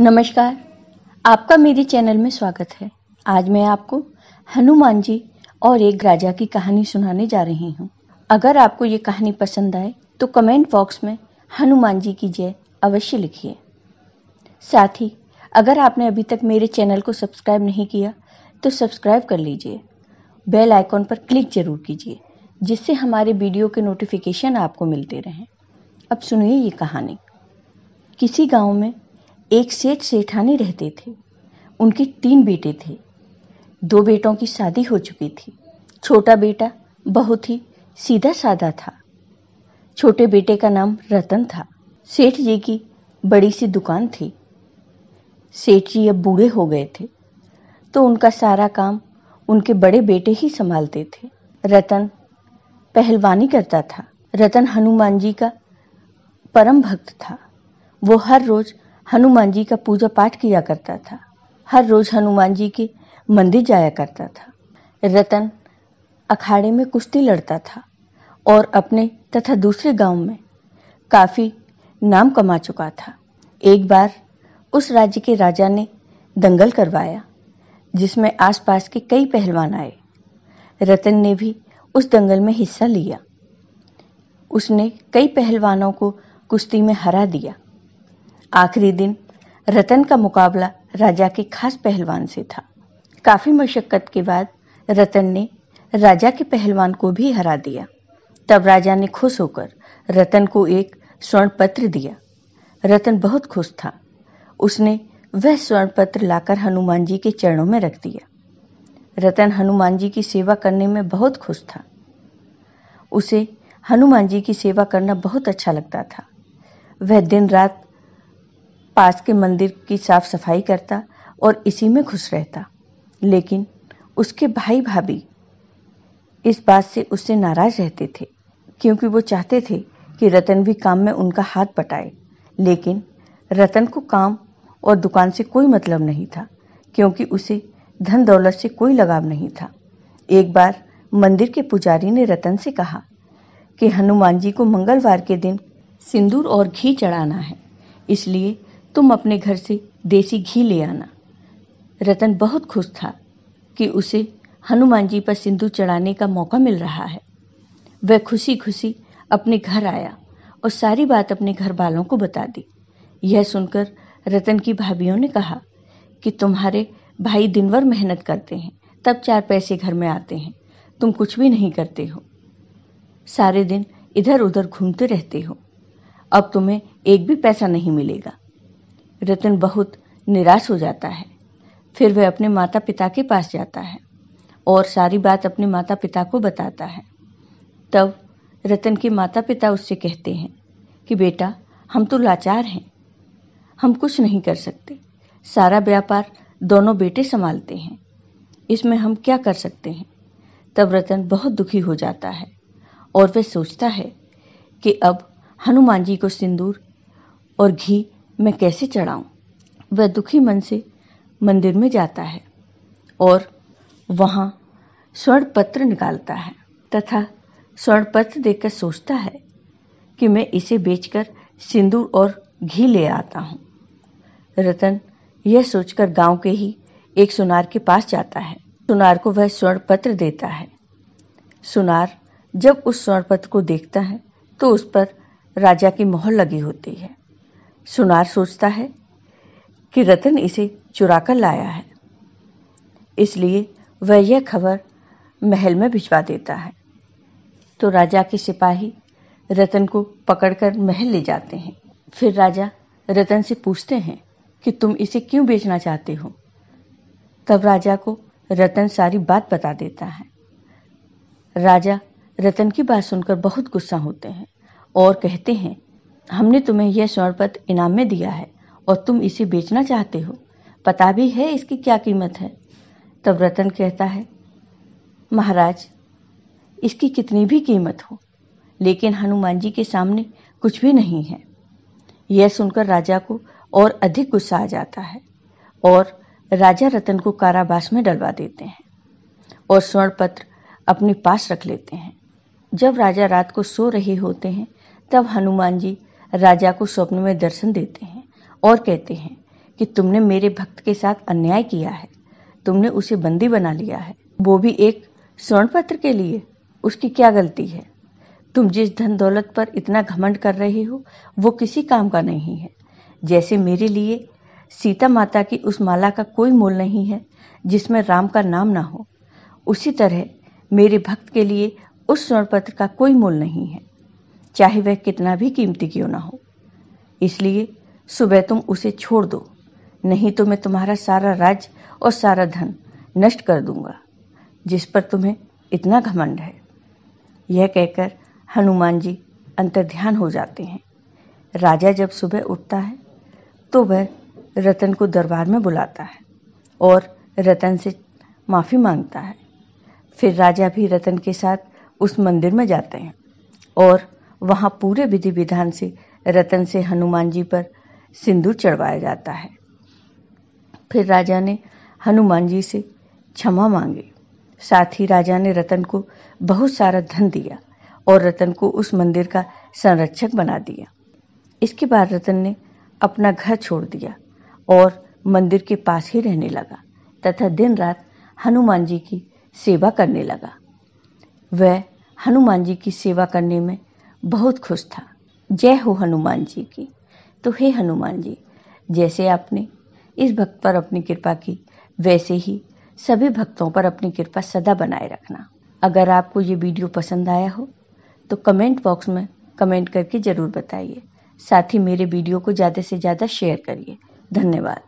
नमस्कार आपका मेरे चैनल में स्वागत है आज मैं आपको हनुमान जी और एक राजा की कहानी सुनाने जा रही हूँ अगर आपको ये कहानी पसंद आए तो कमेंट बॉक्स में हनुमान जी की जय अवश्य लिखिए साथ ही अगर आपने अभी तक मेरे चैनल को सब्सक्राइब नहीं किया तो सब्सक्राइब कर लीजिए बेल आइकॉन पर क्लिक जरूर कीजिए जिससे हमारे वीडियो के नोटिफिकेशन आपको मिलते रहें अब सुनिए ये कहानी किसी गांव में एक सेठ सेठानी रहते थे उनके तीन बेटे थे दो बेटों की शादी हो चुकी थी छोटा बेटा बहुत ही सीधा साधा था छोटे बेटे का नाम रतन था सेठ जी की बड़ी सी दुकान थी सेठ जी अब बूढ़े हो गए थे तो उनका सारा काम उनके बड़े बेटे ही संभालते थे रतन पहलवानी करता था रतन हनुमान जी का परम भक्त था वो हर रोज हनुमान जी का पूजा पाठ किया करता था हर रोज हनुमान जी के मंदिर जाया करता था रतन अखाड़े में कुश्ती लड़ता था और अपने तथा दूसरे गांव में काफ़ी नाम कमा चुका था एक बार उस राज्य के राजा ने दंगल करवाया जिसमें आसपास के कई पहलवान आए रतन ने भी उस दंगल में हिस्सा लिया उसने कई पहलवानों को कुश्ती में हरा दिया आखिरी दिन रतन का मुकाबला राजा के खास पहलवान से था काफी मशक्कत के बाद रतन ने राजा के पहलवान को भी हरा दिया तब राजा ने खुश होकर रतन को एक स्वर्ण पत्र दिया रतन बहुत खुश था उसने वह स्वर्ण पत्र लाकर हनुमान जी के चरणों में रख दिया रतन हनुमान जी की सेवा करने में बहुत खुश था उसे हनुमान जी की सेवा करना बहुत अच्छा लगता था वह दिन रात पास के मंदिर की साफ सफाई करता और इसी में खुश रहता लेकिन उसके भाई भाभी इस बात से उससे नाराज रहते थे क्योंकि वो चाहते थे कि रतन भी काम में उनका हाथ बटाए लेकिन रतन को काम और दुकान से कोई मतलब नहीं था क्योंकि उसे धन दौलत से कोई लगाव नहीं था एक बार मंदिर के पुजारी ने रतन से कहा कि हनुमान जी को मंगलवार के दिन सिंदूर और घी चढ़ाना है इसलिए तुम अपने घर से देसी घी ले आना रतन बहुत खुश था कि उसे हनुमान जी पर सिंधु चढ़ाने का मौका मिल रहा है वह खुशी खुशी अपने घर आया और सारी बात अपने घर वालों को बता दी यह सुनकर रतन की भाभीियों ने कहा कि तुम्हारे भाई दिन भर मेहनत करते हैं तब चार पैसे घर में आते हैं तुम कुछ भी नहीं करते हो सारे दिन इधर उधर घूमते रहते हो अब तुम्हें एक भी पैसा नहीं मिलेगा रतन बहुत निराश हो जाता है फिर वह अपने माता पिता के पास जाता है और सारी बात अपने माता पिता को बताता है तब रतन के माता पिता उससे कहते हैं कि बेटा हम तो लाचार हैं हम कुछ नहीं कर सकते सारा व्यापार दोनों बेटे संभालते हैं इसमें हम क्या कर सकते हैं तब रतन बहुत दुखी हो जाता है और वह सोचता है कि अब हनुमान जी को सिंदूर और घी मैं कैसे चढ़ाऊं? वह दुखी मन से मंदिर में जाता है और वहाँ स्वर्ण पत्र निकालता है तथा स्वर्ण पत्र देखकर सोचता है कि मैं इसे बेचकर सिंदूर और घी ले आता हूँ रतन यह सोचकर गांव के ही एक सुनार के पास जाता है सुनार को वह स्वर्ण पत्र देता है सुनार जब उस स्वर्ण पत्र को देखता है तो उस पर राजा की मोहर लगी होती है सुनार सोचता है कि रतन इसे चुरा कर लाया है इसलिए वह यह खबर महल में भिजवा देता है तो राजा के सिपाही रतन को पकड़कर महल ले जाते हैं फिर राजा रतन से पूछते हैं कि तुम इसे क्यों बेचना चाहते हो तब राजा को रतन सारी बात बता देता है राजा रतन की बात सुनकर बहुत गुस्सा होते हैं और कहते हैं हमने तुम्हें यह स्वर्ण पत्र इनाम में दिया है और तुम इसे बेचना चाहते हो पता भी है इसकी क्या कीमत है तब रतन कहता है महाराज इसकी कितनी भी कीमत हो लेकिन हनुमान जी के सामने कुछ भी नहीं है यह सुनकर राजा को और अधिक गुस्सा आ जाता है और राजा रतन को कारावास में डलवा देते हैं और स्वर्ण पत्र अपने पास रख लेते हैं जब राजा रात को सो रहे होते हैं तब हनुमान जी राजा को स्वप्न में दर्शन देते हैं और कहते हैं कि तुमने मेरे भक्त के साथ अन्याय किया है तुमने उसे बंदी बना लिया है वो भी एक स्वर्ण पत्र के लिए उसकी क्या गलती है तुम जिस धन दौलत पर इतना घमंड कर रहे हो वो किसी काम का नहीं है जैसे मेरे लिए सीता माता की उस माला का कोई मोल नहीं है जिसमें राम का नाम ना हो उसी तरह मेरे भक्त के लिए उस स्वर्ण पत्र का कोई मोल नहीं है चाहे वह कितना भी कीमती क्यों ना हो इसलिए सुबह तुम उसे छोड़ दो नहीं तो मैं तुम्हारा सारा राज और सारा धन नष्ट कर दूंगा जिस पर तुम्हें इतना घमंड है यह कहकर हनुमान जी अंतर्ध्यान हो जाते हैं राजा जब सुबह उठता है तो वह रतन को दरबार में बुलाता है और रतन से माफ़ी मांगता है फिर राजा भी रतन के साथ उस मंदिर में जाते हैं और वहाँ पूरे विधि विधान से रतन से हनुमान जी पर सिंदूर चढ़वाया जाता है फिर राजा ने हनुमान जी से क्षमा मांगी साथ ही राजा ने रतन को बहुत सारा धन दिया और रतन को उस मंदिर का संरक्षक बना दिया इसके बाद रतन ने अपना घर छोड़ दिया और मंदिर के पास ही रहने लगा तथा दिन रात हनुमान जी की सेवा करने लगा वह हनुमान जी की सेवा करने में बहुत खुश था जय हो हनुमान जी की तो हे हनुमान जी जैसे आपने इस भक्त पर अपनी कृपा की वैसे ही सभी भक्तों पर अपनी कृपा सदा बनाए रखना अगर आपको ये वीडियो पसंद आया हो तो कमेंट बॉक्स में कमेंट करके ज़रूर बताइए साथ ही मेरे वीडियो को ज़्यादा से ज़्यादा शेयर करिए धन्यवाद